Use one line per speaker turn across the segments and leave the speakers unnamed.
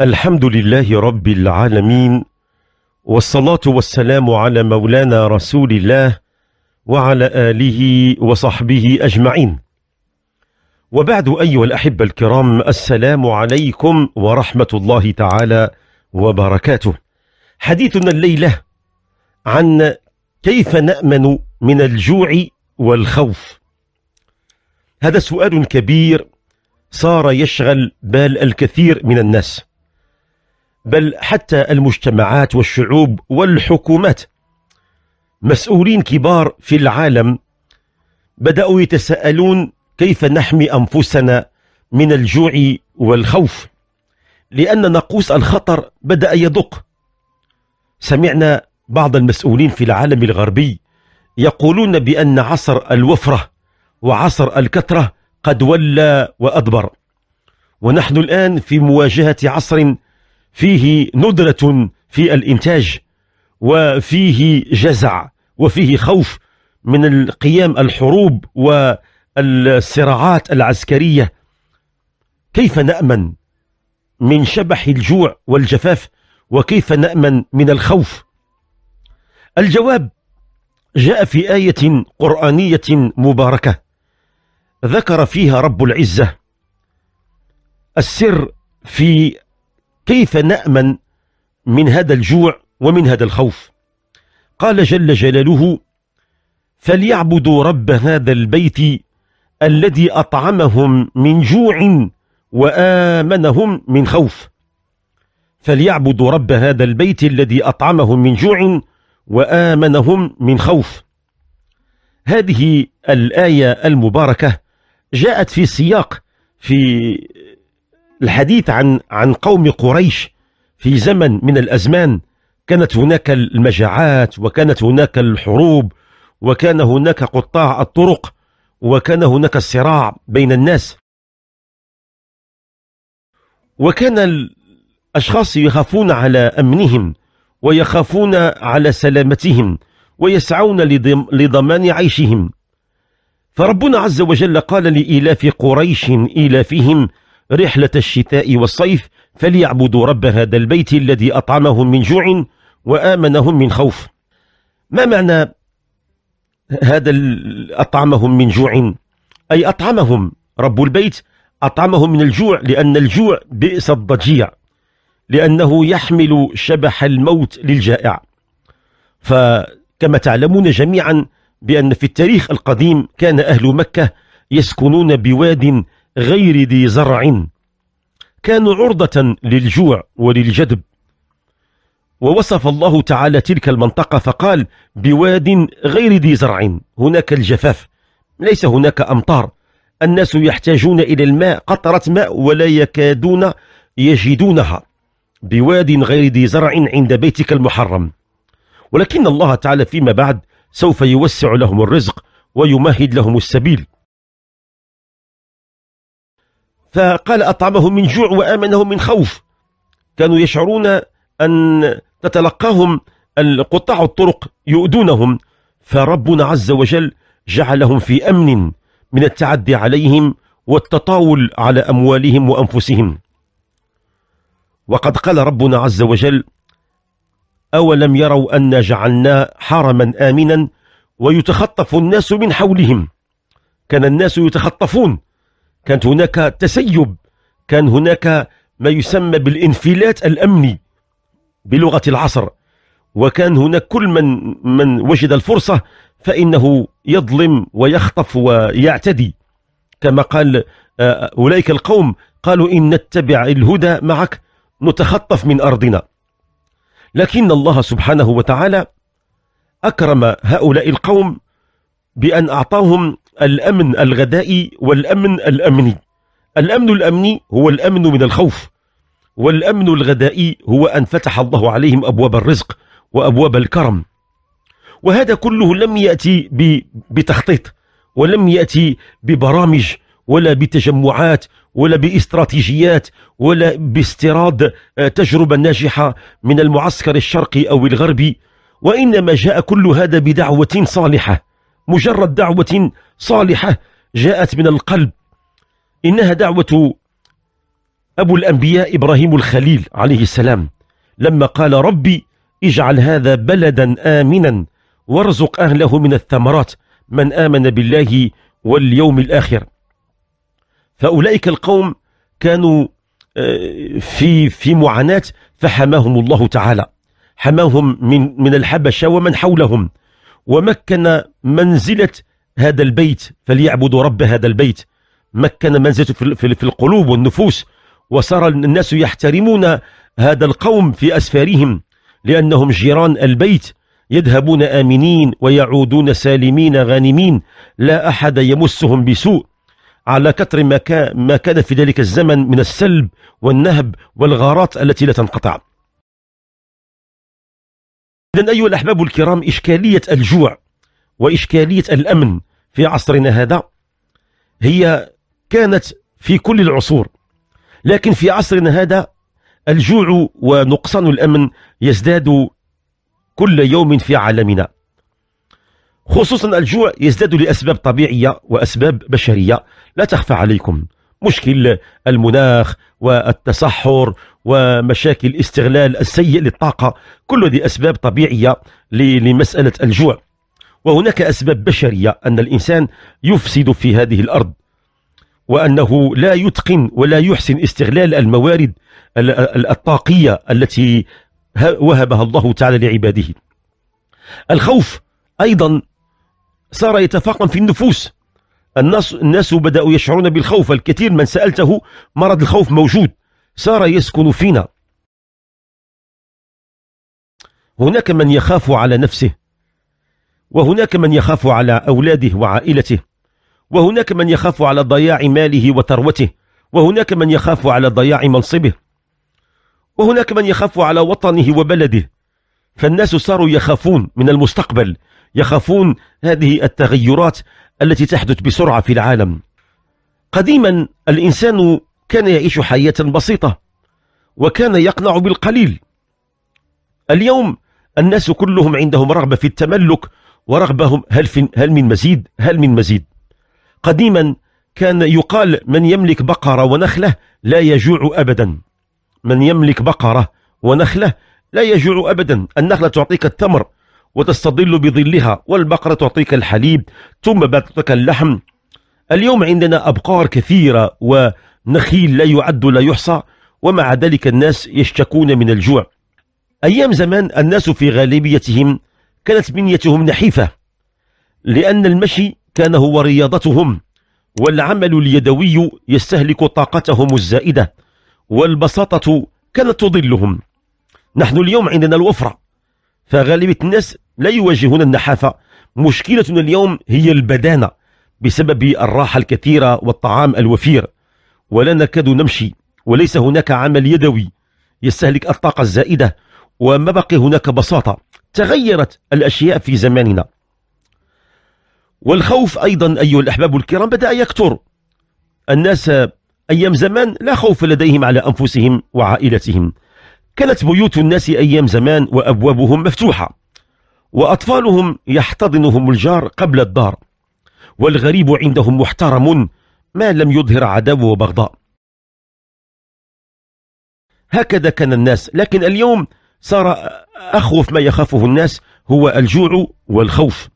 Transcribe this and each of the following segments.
الحمد لله رب العالمين والصلاة والسلام على مولانا رسول الله وعلى آله وصحبه أجمعين وبعد أيها الأحبة الكرام السلام عليكم ورحمة الله تعالى وبركاته حديثنا الليلة عن كيف نأمن من الجوع والخوف هذا سؤال كبير صار يشغل بال الكثير من الناس بل حتى المجتمعات والشعوب والحكومات مسؤولين كبار في العالم بدأوا يتساءلون كيف نحمي أنفسنا من الجوع والخوف لأن نقوس الخطر بدأ يدق سمعنا بعض المسؤولين في العالم الغربي يقولون بأن عصر الوفرة وعصر الكثرة قد ولى وأدبر ونحن الآن في مواجهة عصر فيه ندرة في الإنتاج وفيه جزع وفيه خوف من القيام الحروب والصراعات العسكرية كيف نأمن من شبح الجوع والجفاف وكيف نأمن من الخوف الجواب جاء في آية قرآنية مباركة ذكر فيها رب العزة السر في كيف نأمن من هذا الجوع ومن هذا الخوف قال جل جلاله فليعبدوا رب هذا البيت الذي أطعمهم من جوع وآمنهم من خوف فليعبدوا رب هذا البيت الذي أطعمهم من جوع وآمنهم من خوف هذه الآية المباركة جاءت في سياق في الحديث عن عن قوم قريش في زمن من الأزمان كانت هناك المجاعات وكانت هناك الحروب وكان هناك قطاع الطرق وكان هناك الصراع بين الناس وكان الأشخاص يخافون على أمنهم ويخافون على سلامتهم ويسعون لضمان عيشهم فربنا عز وجل قال لإلاف قريش إلافهم رحلة الشتاء والصيف فليعبدوا رب هذا البيت الذي أطعمهم من جوع وآمنهم من خوف ما معنى هذا أطعمهم من جوع أي أطعمهم رب البيت أطعمهم من الجوع لأن الجوع بئس الضجيع لأنه يحمل شبح الموت للجائع فكما تعلمون جميعا بأن في التاريخ القديم كان أهل مكة يسكنون بواد غير ذي زرع كانوا عرضة للجوع وللجدب ووصف الله تعالى تلك المنطقة فقال بواد غير ذي زرع هناك الجفاف ليس هناك أمطار الناس يحتاجون إلى الماء قطرة ماء ولا يكادون يجدونها بواد غير ذي زرع عند بيتك المحرم ولكن الله تعالى فيما بعد سوف يوسع لهم الرزق ويمهد لهم السبيل فقال أطعمهم من جوع وآمنهم من خوف كانوا يشعرون أن تتلقاهم قطاع الطرق يؤذونهم فربنا عز وجل جعلهم في أمن من التعدي عليهم والتطاول على أموالهم وأنفسهم وقد قال ربنا عز وجل أولم يروا أن جعلنا حرما آمنا ويتخطف الناس من حولهم كان الناس يتخطفون كانت هناك تسيب كان هناك ما يسمى بالانفلات الأمني بلغة العصر وكان هناك كل من, من وجد الفرصة فإنه يظلم ويخطف ويعتدي كما قال آه، أولئك القوم قالوا إن نتبع الهدى معك نتخطف من أرضنا لكن الله سبحانه وتعالى أكرم هؤلاء القوم بأن أعطاهم الأمن الغذائي والأمن الأمني الأمن الأمني هو الأمن من الخوف والأمن الغذائي هو أن فتح الله عليهم أبواب الرزق وأبواب الكرم وهذا كله لم يأتي بتخطيط ولم يأتي ببرامج ولا بتجمعات ولا باستراتيجيات ولا باستيراد آه، تجربة ناجحة من المعسكر الشرقي أو الغربي وإنما جاء كل هذا بدعوة صالحة مجرد دعوة صالحة جاءت من القلب إنها دعوة أبو الأنبياء إبراهيم الخليل عليه السلام لما قال ربي اجعل هذا بلدا آمنا وارزق أهله من الثمرات من آمن بالله واليوم الآخر فأولئك القوم كانوا آه، في في معاناة فحماهم الله تعالى حماهم من من الحبشة ومن حولهم ومكن منزلة هذا البيت فليعبدوا رب هذا البيت مكن منزلته في القلوب والنفوس وصار الناس يحترمون هذا القوم في أسفارهم لأنهم جيران البيت يذهبون آمنين ويعودون سالمين غانمين لا أحد يمسهم بسوء على كثر ما كان في ذلك الزمن من السلب والنهب والغارات التي لا تنقطع إذا أيها الأحباب الكرام إشكالية الجوع وإشكالية الأمن في عصرنا هذا هي كانت في كل العصور لكن في عصرنا هذا الجوع ونقصان الأمن يزداد كل يوم في عالمنا خصوصا الجوع يزداد لأسباب طبيعية وأسباب بشرية لا تخفى عليكم مشكل المناخ والتصحر ومشاكل استغلال السيء للطاقة كل هذه أسباب طبيعية لمسألة الجوع وهناك أسباب بشرية أن الإنسان يفسد في هذه الأرض وأنه لا يتقن ولا يحسن استغلال الموارد الطاقية التي وهبها الله تعالى لعباده الخوف أيضا صار يتفاقم في النفوس الناس, الناس بدأوا يشعرون بالخوف الكثير من سألته مرض الخوف موجود صار يسكن فينا هناك من يخاف على نفسه وهناك من يخاف على أولاده وعائلته وهناك من يخاف على ضياع ماله وثروته وهناك من يخاف على ضياع منصبه وهناك من يخاف على وطنه وبلده فالناس صاروا يخافون من المستقبل يخافون هذه التغيرات التي تحدث بسرعة في العالم قديما الإنسان كان يعيش حياة بسيطة وكان يقنع بالقليل اليوم الناس كلهم عندهم رغبة في التملك ورغبهم هل, في هل من مزيد هل من مزيد قديما كان يقال من يملك بقرة ونخلة لا يجوع أبدا من يملك بقرة ونخلة لا يجوع أبدا النخلة تعطيك التمر وتستظل بظلها والبقرة تعطيك الحليب ثم تعطيك اللحم اليوم عندنا أبقار كثيرة ونخيل لا يعد لا يحصى ومع ذلك الناس يشتكون من الجوع أيام زمان الناس في غالبيتهم كانت بنيتهم نحيفة لأن المشي كان هو رياضتهم والعمل اليدوي يستهلك طاقتهم الزائدة والبساطة كانت تضلهم نحن اليوم عندنا الوفرة فغالبية الناس لا يواجهون النحافة مشكلتنا اليوم هي البدانة بسبب الراحة الكثيرة والطعام الوفير ولا نكاد نمشي وليس هناك عمل يدوي يستهلك الطاقة الزائدة وما بقي هناك بساطة تغيرت الأشياء في زماننا والخوف أيضا أيها الأحباب الكرام بدأ يكثر الناس أيام زمان لا خوف لديهم على أنفسهم وعائلتهم كانت بيوت الناس أيام زمان وأبوابهم مفتوحة وأطفالهم يحتضنهم الجار قبل الدار والغريب عندهم محترم ما لم يظهر عداوة وبغضاء هكذا كان الناس لكن اليوم صار أخوف ما يخافه الناس هو الجوع والخوف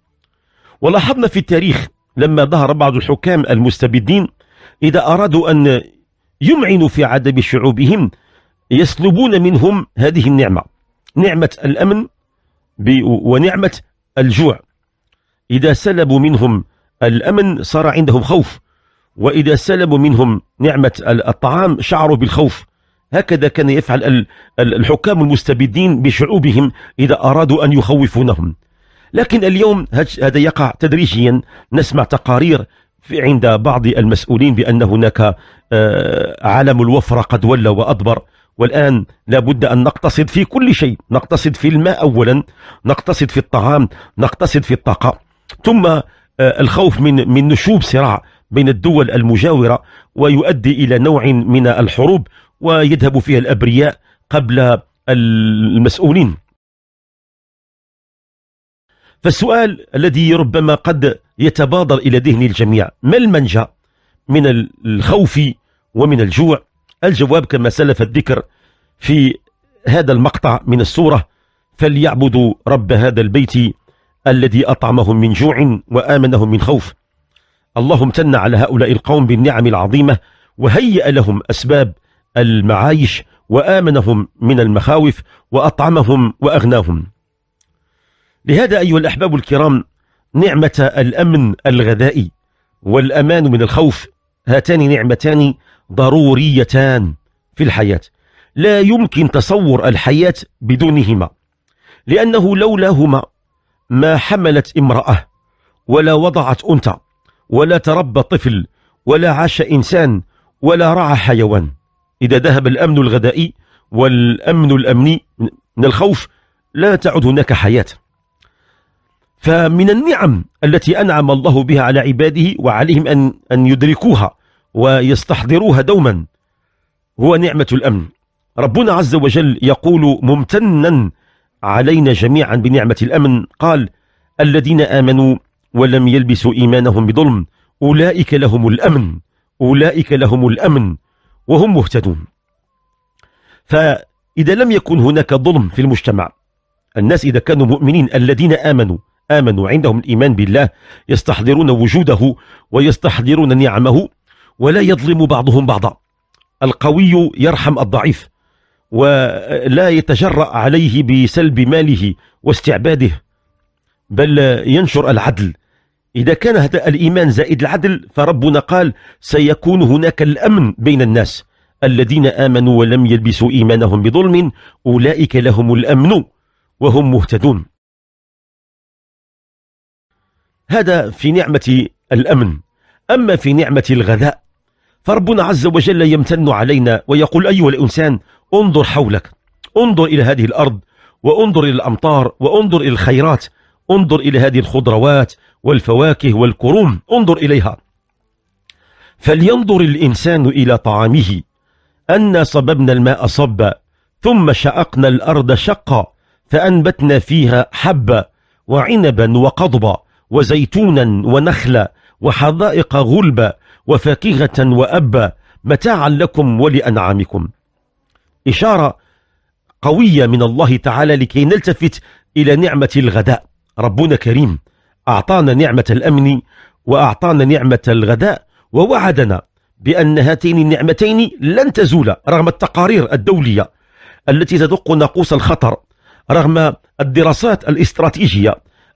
ولاحظنا في التاريخ لما ظهر بعض الحكام المستبدين إذا أرادوا أن يمعنوا في عدم شعوبهم يسلبون منهم هذه النعمة نعمة الأمن ونعمة الجوع إذا سلبوا منهم الأمن صار عندهم خوف وإذا سلبوا منهم نعمة الطعام شعروا بالخوف هكذا كان يفعل الحكام المستبدين بشعوبهم إذا أرادوا أن يخوفونهم لكن اليوم هذا يقع تدريجيا نسمع تقارير عند بعض المسؤولين بأن هناك آه، عالم الوفرة قد ولى وأدبر والآن لابد أن نقتصد في كل شيء نقتصد في الماء أولا نقتصد في الطعام نقتصد في الطاقة ثم آه، الخوف من من نشوب صراع بين الدول المجاورة ويؤدي إلى نوع من الحروب ويذهب فيها الأبرياء قبل المسؤولين فالسؤال الذي ربما قد يتبادر إلى ذهن الجميع ما المنجى من الخوف ومن الجوع الجواب كما سلف الذكر في هذا المقطع من السورة فليعبدوا رب هذا البيت الذي أطعمهم من جوع وآمنهم من خوف الله امتن على هؤلاء القوم بالنعم العظيمة وهيأ لهم أسباب المعايش وآمنهم من المخاوف وأطعمهم وأغناهم لهذا أيها الأحباب الكرام نعمة الأمن الغذائي والأمان من الخوف هاتان نعمتان ضروريتان في الحياة لا يمكن تصور الحياة بدونهما لأنه لولاهما ما حملت امرأة ولا وضعت أنثى ولا تربى طفل ولا عاش إنسان ولا رعى حيوان إذا ذهب الأمن الغذائي والأمن الأمني من الخوف لا تعد هناك حياة فمن النعم التي أنعم الله بها على عباده وعليهم أن, أن يدركوها ويستحضروها دوما هو نعمة الأمن ربنا عز وجل يقول ممتنا علينا جميعا بنعمة الأمن قال الذين آمنوا ولم يلبسوا إيمانهم بظلم أولئك لهم الأمن أولئك لهم الأمن وهم مهتدون فإذا لم يكن هناك ظلم في المجتمع الناس إذا كانوا مؤمنين الذين آمنوا آمنوا عندهم الإيمان بالله يستحضرون وجوده ويستحضرون نعمه ولا يظلم بعضهم بعضا القوي يرحم الضعيف ولا يتجرأ عليه بسلب ماله واستعباده بل ينشر العدل إذا كان هذا الإيمان زائد العدل فربنا قال سيكون هناك الأمن بين الناس الذين آمنوا ولم يلبسوا إيمانهم بظلم أولئك لهم الأمن وهم مهتدون هذا في نعمة الأمن أما في نعمة الغذاء فربنا عز وجل يمتن علينا ويقول أيها الإنسان انظر حولك انظر إلى هذه الأرض وانظر إلى الأمطار وانظر إلى الخيرات انظر إلى هذه الخضروات والفواكه والكروم انظر إليها فلينظر الإنسان إلى طعامه أن صببنا الماء صبا ثم شققنا الأرض شقا فأنبتنا فيها حبا وعنبا وقضبا وزيتونا ونخلا وحدائق غلبا وفاكهة وأبا متاعا لكم ولأنعامكم إشارة قوية من الله تعالى لكي نلتفت إلى نعمة الغداء ربنا كريم أعطانا نعمة الأمن وأعطانا نعمة الغداء ووعدنا بأن هاتين النعمتين لن تزولا رغم التقارير الدولية التي تدق ناقوس الخطر رغم الدراسات الاستراتيجية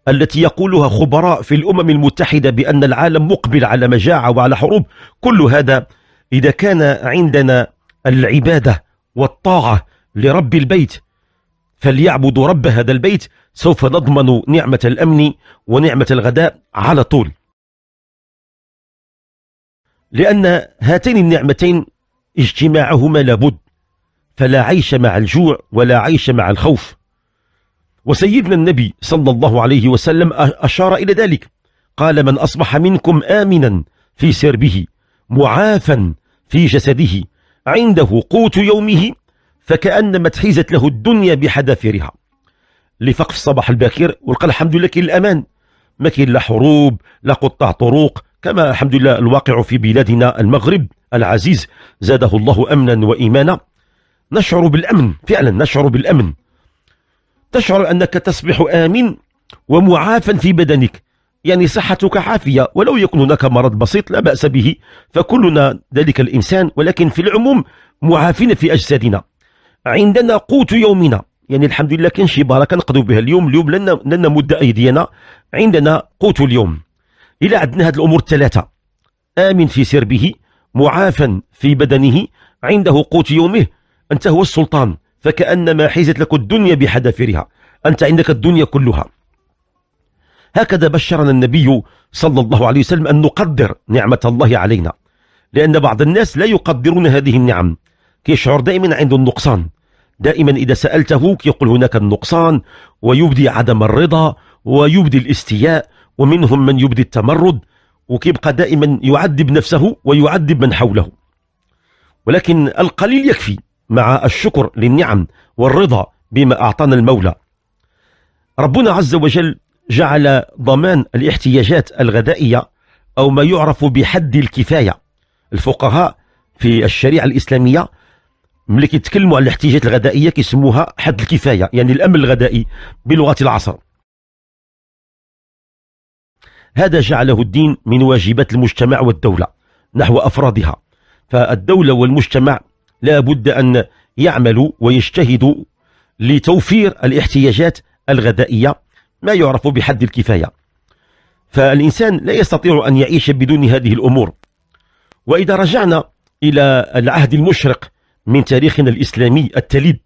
التي يقولها خبراء في الأمم المتحدة بأن العالم مقبل على مجاعة وعلى حروب كل هذا إذا كان عندنا العبادة والطاعة لرب البيت فليعبدوا رب هذا البيت سوف نضمن نعمة الأمن ونعمة الغداء على طول لأن هاتين النعمتين اجتماعهما لابد فلا عيش مع الجوع ولا عيش مع الخوف وسيدنا النبي صلى الله عليه وسلم أشار إلى ذلك قال من أصبح منكم آمنا في سربه معافا في جسده عنده قوت يومه فكأنما تحيزت له الدنيا بحذافيرها اللي الصباح الباكر ولقى الحمد لله كاين الامان ما كاين لا حروب لا قطاع طرق كما الحمد لله الواقع في بلادنا المغرب العزيز زاده الله امنا وايمانا نشعر بالامن فعلا نشعر بالامن تشعر أنك تصبح آمن ومعافا في بدنك يعني صحتك عافية ولو يكون هناك مرض بسيط لا بأس به فكلنا ذلك الإنسان ولكن في العموم معافين في أجسادنا عندنا قوت يومنا يعني الحمد لله كان شي بركه نقضوا بها اليوم اليوم لن لن نمد ايدينا عندنا قوت اليوم الى عندنا هذه الامور الثلاثه امن في سربه معافا في بدنه عنده قوت يومه انت هو السلطان فكأنما حيزت لك الدنيا بحذافيرها أنت عندك الدنيا كلها هكذا بشرنا النبي صلى الله عليه وسلم أن نقدر نعمة الله علينا لأن بعض الناس لا يقدرون هذه النعم كيشعر دائما عنده النقصان دائما إذا سألته يقول هناك النقصان ويبدي عدم الرضا ويبدي الاستياء ومنهم من يبدي التمرد وكيبقى دائما يعذب نفسه ويعذب من حوله ولكن القليل يكفي مع الشكر للنعم والرضا بما أعطانا المولى ربنا عز وجل جعل ضمان الاحتياجات الغذائية أو ما يعرف بحد الكفاية الفقهاء في الشريعة الإسلامية ملي كيتكلموا على الاحتياجات الغذائية كيسموها حد الكفاية يعني الأمن الغذائي بلغة العصر هذا جعله الدين من واجبات المجتمع والدولة نحو أفرادها فالدولة والمجتمع لا بد أن يعملوا ويجتهدوا لتوفير الاحتياجات الغذائية ما يعرف بحد الكفاية فالإنسان لا يستطيع أن يعيش بدون هذه الأمور وإذا رجعنا إلى العهد المشرق من تاريخنا الإسلامي التليد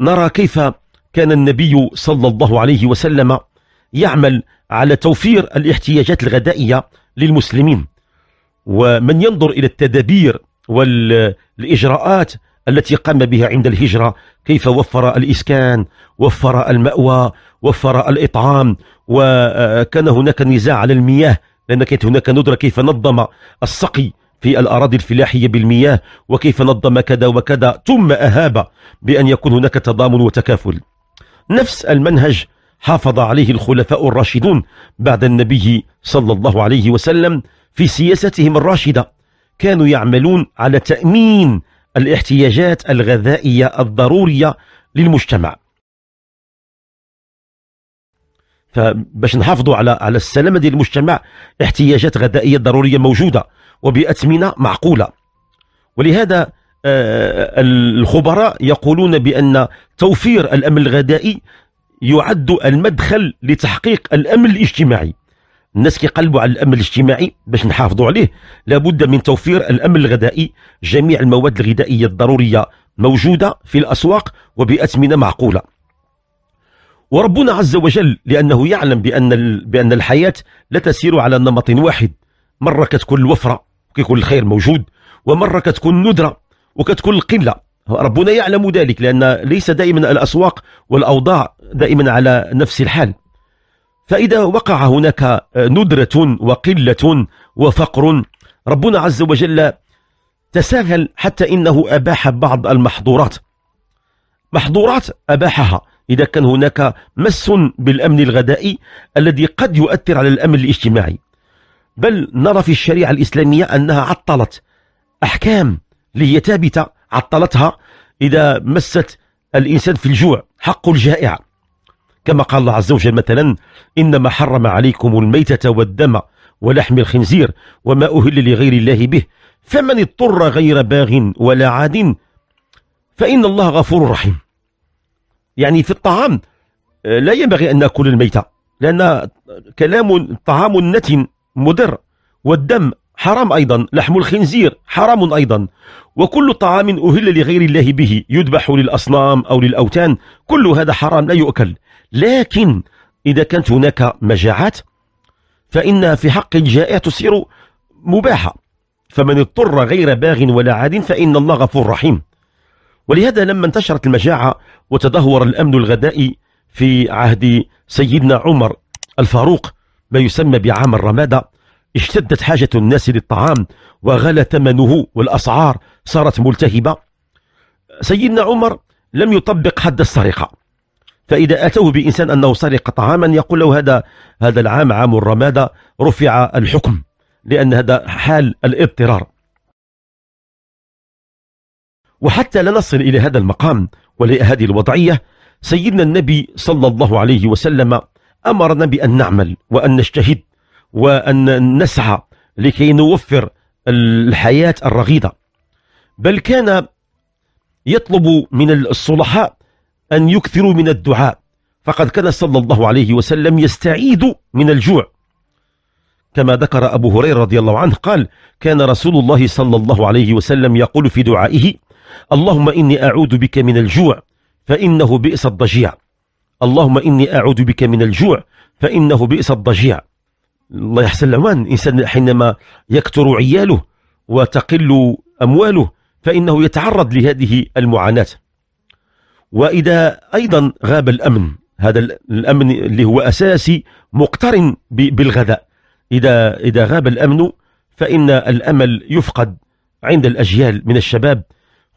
نرى كيف كان النبي صلى الله عليه وسلم يعمل على توفير الاحتياجات الغذائية للمسلمين ومن ينظر إلى التدابير والإجراءات التي قام بها عند الهجرة كيف وفر الإسكان وفر المأوى وفر الإطعام وكان آه، هناك نزاع على المياه لأن كانت هناك ندرة كيف نظم السقي في الأراضي الفلاحية بالمياه وكيف نظم كذا وكذا ثم أهاب بأن يكون هناك تضامن وتكافل نفس المنهج حافظ عليه الخلفاء الراشدون بعد النبي صلى الله عليه وسلم في سياستهم الراشدة كانوا يعملون على تأمين الاحتياجات الغذائية الضرورية للمجتمع فباش نحافظوا على على السلامة ديال المجتمع احتياجات غذائية ضرورية موجودة وبأثمنة معقولة ولهذا آه، الخبراء يقولون بأن توفير الأمن الغذائي يعد المدخل لتحقيق الأمن الاجتماعي الناس كيقلبوا على الامن الاجتماعي باش نحافظوا عليه لابد من توفير الامن الغذائي جميع المواد الغذائيه الضروريه موجوده في الاسواق وباثمنه معقوله وربنا عز وجل لانه يعلم بان بان الحياه لا تسير على نمط واحد مره كتكون الوفره وكيكون الخير موجود ومره كتكون الندره وكتكون القله ربنا يعلم ذلك لأن ليس دائما الأسواق والأوضاع دائما على نفس الحال فإذا وقع هناك آه، ندرة وقلة وفقر ربنا عز وجل تساهل حتى إنه أباح بعض المحظورات محظورات أباحها إذا كان هناك مس بالأمن الغذائي الذي قد يؤثر على الأمن الاجتماعي بل نرى في الشريعة الإسلامية أنها عطلت أحكام لهي ثابتة عطلتها إذا مست الإنسان في الجوع حق الجائع كما قال الله عز وجل مثلا إنما حرم عليكم الميتة والدم ولحم الخنزير وما أهل لغير الله به فمن اضطر غير باغ ولا عاد فإن الله غفور رحيم يعني في الطعام آه، لا ينبغي أن نأكل الميتة لأن كلام طعام النتن مضر والدم حرام أيضا لحم الخنزير حرام أيضا وكل طعام أهل لغير الله به يذبح للأصنام أو للأوتان كل هذا حرام لا يؤكل لكن إذا كانت هناك مجاعات فإنها في حق الجائع تصير مباحة فمن اضطر غير باغ ولا عاد فإن الله غفور رحيم ولهذا لما انتشرت المجاعة وتدهور الأمن الغذائي في عهد سيدنا عمر الفاروق ما يسمى بعام الرمادة اشتدت حاجة الناس للطعام وغلى ثمنه والأسعار صارت ملتهبة سيدنا عمر لم يطبق حد السرقة فإذا أتوه بإنسان أنه سرق طعاما يقول له هذا هذا العام عام الرمادة رفع الحكم لأن هذا حال الاضطرار وحتى لا نصل إلى هذا المقام ولهذه الوضعية سيدنا النبي صلى الله عليه وسلم أمرنا بأن نعمل وأن نجتهد وأن نسعى لكي نوفر الحياة الرغيدة بل كان يطلب من الصلحاء أن يكثروا من الدعاء فقد كان صلى الله عليه وسلم يستعيد من الجوع كما ذكر أبو هريرة رضي الله عنه قال كان رسول الله صلى الله عليه وسلم يقول في دعائه اللهم إني أعوذ بك من الجوع فإنه بئس الضجيع اللهم إني أعوذ بك من الجوع فإنه بئس الضجيع الله يحسن العوان إنسان حينما يكثر عياله وتقل أمواله فإنه يتعرض لهذه المعاناة وإذا أيضا غاب الأمن هذا الأمن اللي هو أساسي مقترن بالغذاء إذا, إذا غاب الأمن فإن الأمل يفقد عند الأجيال من الشباب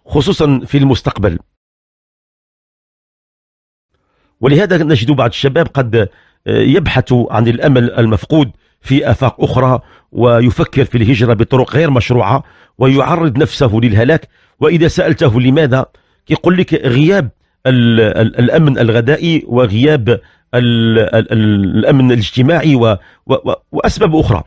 خصوصا في المستقبل ولهذا نجد بعض الشباب قد آه، يبحث عن الأمل المفقود في آفاق أخرى ويفكر في الهجرة بطرق غير مشروعة ويعرض نفسه للهلاك وإذا سألته لماذا يقول لك غياب الأمن الغذائي وغياب الأمن الاجتماعي وأسباب أخرى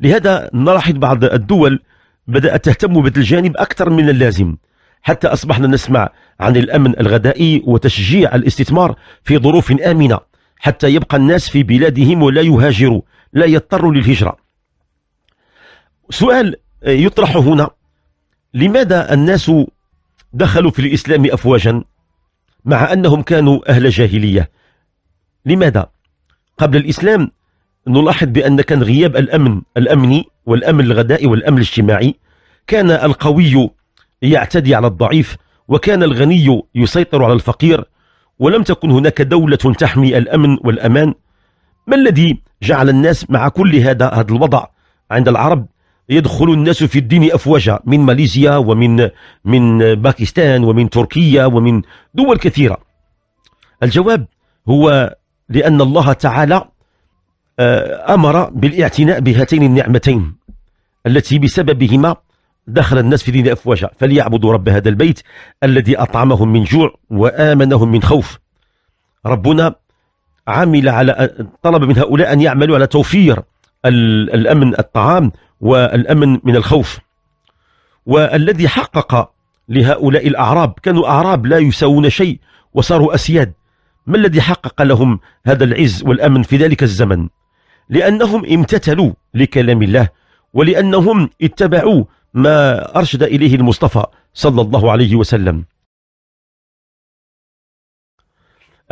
لهذا نلاحظ بعض الدول بدأت تهتم بهذا الجانب أكثر من اللازم حتى أصبحنا نسمع عن الأمن الغذائي وتشجيع الاستثمار في ظروف آمنة حتى يبقى الناس في بلادهم ولا يهاجروا لا يضطروا للهجرة سؤال يطرح هنا لماذا الناس دخلوا في الإسلام أفواجا مع أنهم كانوا أهل جاهلية لماذا؟ قبل الإسلام نلاحظ بأن كان غياب الأمن الأمني والأمن الغذائي والأمن الاجتماعي كان القوي يعتدي على الضعيف وكان الغني يسيطر على الفقير ولم تكن هناك دولة تحمي الأمن والأمان ما الذي جعل الناس مع كل هذا هذا الوضع عند العرب يدخل الناس في الدين أفواجا من ماليزيا ومن من باكستان ومن تركيا ومن دول كثيرة الجواب هو لأن الله تعالى آه، أمر بالاعتناء بهاتين النعمتين التي بسببهما دخل الناس في دين أفواجا فليعبدوا رب هذا البيت الذي أطعمهم من جوع وآمنهم من خوف ربنا عمل على طلب من هؤلاء أن يعملوا على توفير الأمن الطعام والأمن من الخوف والذي حقق لهؤلاء الأعراب كانوا أعراب لا يساوون شيء وصاروا أسياد ما الذي حقق لهم هذا العز والأمن في ذلك الزمن لأنهم امتثلوا لكلام الله ولأنهم اتبعوا ما أرشد إليه المصطفى صلى الله عليه وسلم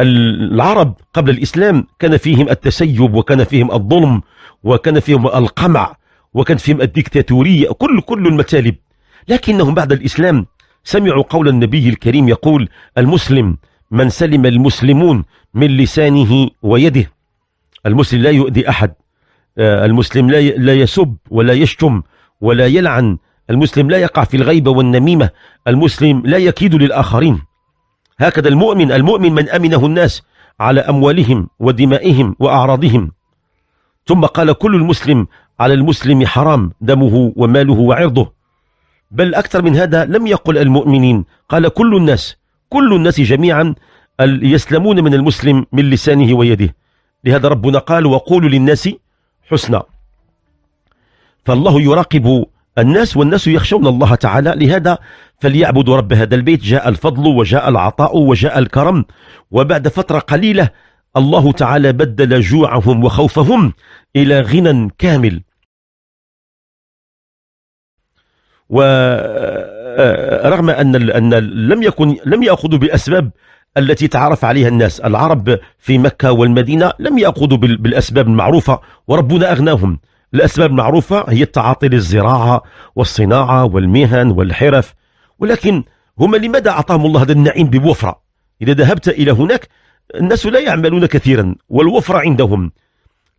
العرب قبل الإسلام كان فيهم التسيب وكان فيهم الظلم وكان فيهم القمع وكانت فيهم الديكتاتورية كل كل المثالب لكنهم بعد الإسلام سمعوا قول النبي الكريم يقول المسلم من سلم المسلمون من لسانه ويده المسلم لا يؤذي أحد آه، المسلم لا لا يسب ولا يشتم ولا يلعن المسلم لا يقع في الغيبة والنميمة المسلم لا يكيد للآخرين هكذا المؤمن المؤمن من أمنه الناس على أموالهم ودمائهم وأعراضهم ثم قال كل المسلم على المسلم حرام دمه وماله وعرضه بل أكثر من هذا لم يقل المؤمنين قال كل الناس كل الناس جميعا يسلمون من المسلم من لسانه ويده لهذا ربنا قال وقولوا للناس حسنا فالله يراقب الناس والناس يخشون الله تعالى لهذا فليعبدوا رب هذا البيت جاء الفضل وجاء العطاء وجاء الكرم وبعد فترة قليلة الله تعالى بدل جوعهم وخوفهم إلى غنى كامل ورغم آه، آه، أن أن لم يكن لم يأخذوا بالأسباب التي تعرف عليها الناس العرب في مكة والمدينة لم يأخذوا بالأسباب المعروفة وربنا أغناهم الأسباب المعروفة هي التعاطي للزراعة والصناعة والمهن والحرف ولكن هم لماذا أعطاهم الله هذا النعيم بوفرة إذا ذهبت إلى هناك الناس لا يعملون كثيرا والوفرة عندهم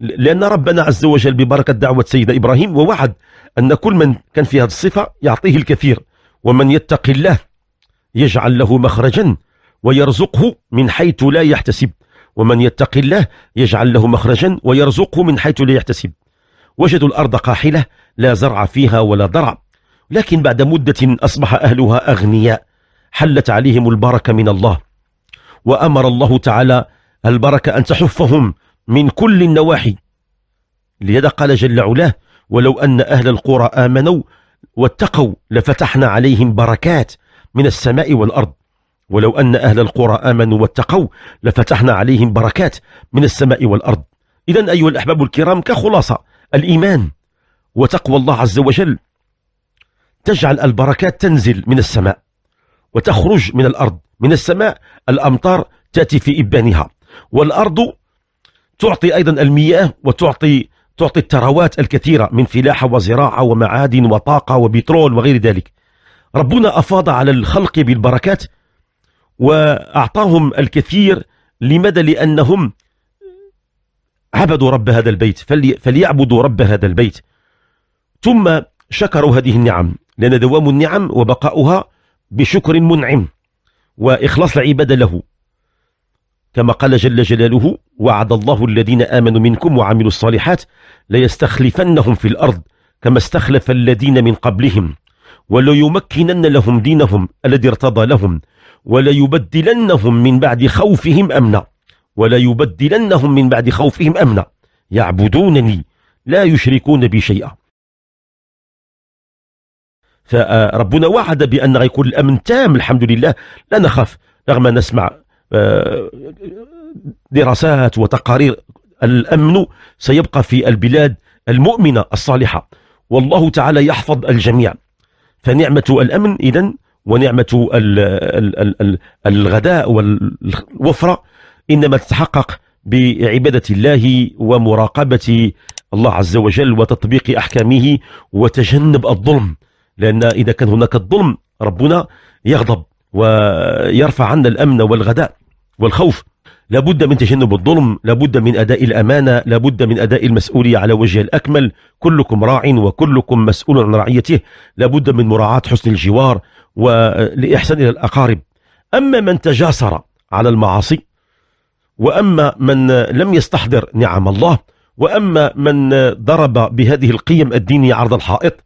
لأن ربنا عز وجل ببركة دعوة سيدنا إبراهيم ووعد أن كل من كان في هذه الصفة يعطيه الكثير ومن يتق الله يجعل له مخرجا ويرزقه من حيث لا يحتسب ومن يتق الله يجعل له مخرجا ويرزقه من حيث لا يحتسب وجدوا الأرض قاحلة لا زرع فيها ولا ضرع لكن بعد مدة أصبح أهلها أغنياء حلت عليهم البركة من الله وأمر الله تعالى البركة أن تحفهم من كل النواحي لذا قال جل علاه ولو أن أهل القرى آمنوا واتقوا لفتحنا عليهم بركات من السماء والأرض ولو أن أهل القرى آمنوا واتقوا لفتحنا عليهم بركات من السماء والأرض إذا أيها الأحباب الكرام كخلاصة الإيمان وتقوى الله عز وجل تجعل البركات تنزل من السماء وتخرج من الأرض من السماء الأمطار تأتي في إبانها والأرض تعطي أيضا المياه وتعطي تعطي الثروات الكثيرة من فلاحة وزراعة ومعادن وطاقة وبترول وغير ذلك ربنا أفاض على الخلق بالبركات وأعطاهم الكثير لماذا لأنهم عبدوا رب هذا البيت فليعبدوا رب هذا البيت ثم شكروا هذه النعم لأن دوام النعم وبقاؤها بشكر منعم وإخلاص العبادة له كما قال جل جلاله وعد الله الذين آمنوا منكم وعملوا الصالحات ليستخلفنهم في الأرض كما استخلف الذين من قبلهم وليمكنن لهم دينهم الذي ارتضى لهم وليبدلنهم من بعد خوفهم أمنا وليبدلنهم من بعد خوفهم أمنا يعبدونني لا يشركون بي شيئا فربنا وعد بأن غيكون الأمن تام الحمد لله لا نخاف رغم نسمع آه، دراسات وتقارير الأمن سيبقى في البلاد المؤمنة الصالحة والله تعالى يحفظ الجميع فنعمة الأمن إذا ونعمة الغداء والوفرة إنما تتحقق بعبادة الله ومراقبة الله عز وجل وتطبيق أحكامه وتجنب الظلم لأن إذا كان هناك الظلم ربنا يغضب ويرفع عنا الأمن والغداء والخوف لابد من تجنب الظلم لابد من أداء الأمانة لابد من أداء المسؤولية على وجه الأكمل كلكم راع وكلكم مسؤول عن رعيته لابد من مراعاة حسن الجوار والإحسان إلى الأقارب أما من تجاسر على المعاصي وأما من لم يستحضر نعم الله وأما من ضرب بهذه القيم الدينية عرض الحائط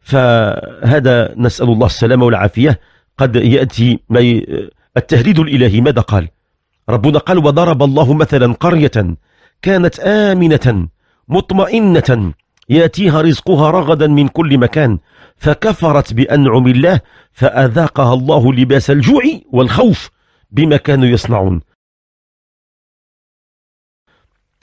فهذا نسأل الله السلامة والعافية قد يأتي التهديد الإلهي ماذا قال ربنا قال وضرب الله مثلا قرية كانت آمنة مطمئنة ياتيها رزقها رغدا من كل مكان فكفرت بأنعم الله فأذاقها الله لباس الجوع والخوف بما كانوا يصنعون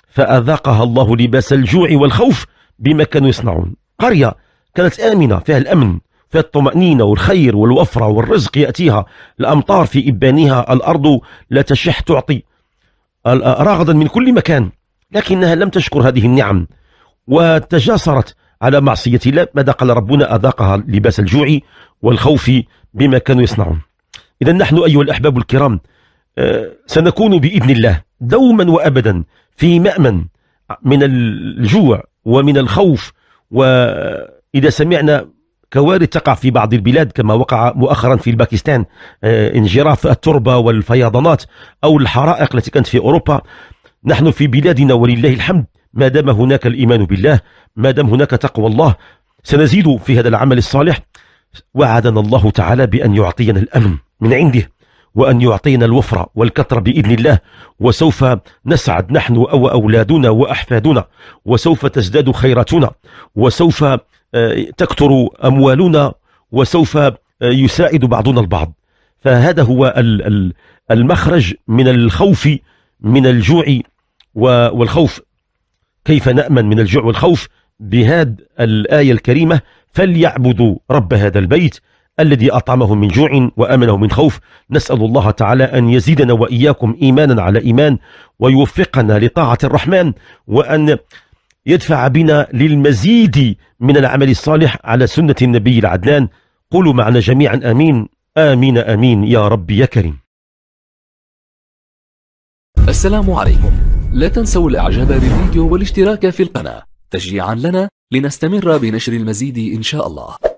فأذاقها الله لباس الجوع والخوف بما كانوا يصنعون قرية كانت آمنة فيها الأمن في الطمأنينة والخير والوفرة والرزق يأتيها الأمطار في إبانها الأرض لا تشح تعطي راغدا من كل مكان لكنها لم تشكر هذه النعم وتجاسرت على معصية الله ماذا قال ربنا أذاقها لباس الجوع والخوف بما كانوا يصنعون إذا نحن أيها الأحباب الكرام آه، سنكون بإذن الله دوما وأبدا في مأمن من الجوع ومن الخوف وإذا سمعنا كوارث تقع في بعض البلاد كما وقع مؤخرا في الباكستان آه، انجراف التربة والفيضانات أو الحرائق التي كانت في أوروبا نحن في بلادنا ولله الحمد ما دام هناك الإيمان بالله ما دام هناك تقوى الله سنزيد في هذا العمل الصالح وعدنا الله تعالى بأن يعطينا الأمن من عنده وأن يعطينا الوفرة والكثرة بإذن الله وسوف نسعد نحن أو أولادنا وأحفادنا وسوف تزداد خيرتنا وسوف تكثر أموالنا وسوف يساعد بعضنا البعض فهذا هو المخرج من الخوف من الجوع والخوف كيف نأمن من الجوع والخوف بهذا الآية الكريمة فليعبدوا رب هذا البيت الذي أطعمهم من جوع وأمنهم من خوف نسأل الله تعالى أن يزيدنا وإياكم إيمانا على إيمان ويوفقنا لطاعة الرحمن وأن يدفع بنا للمزيد من العمل الصالح على سنة النبي العدنان قولوا معنا جميعا آمين آمين آمين يا رب يا كريم السلام عليكم لا تنسوا الإعجاب بالفيديو والاشتراك في القناة تشجيعا لنا لنستمر بنشر المزيد إن شاء الله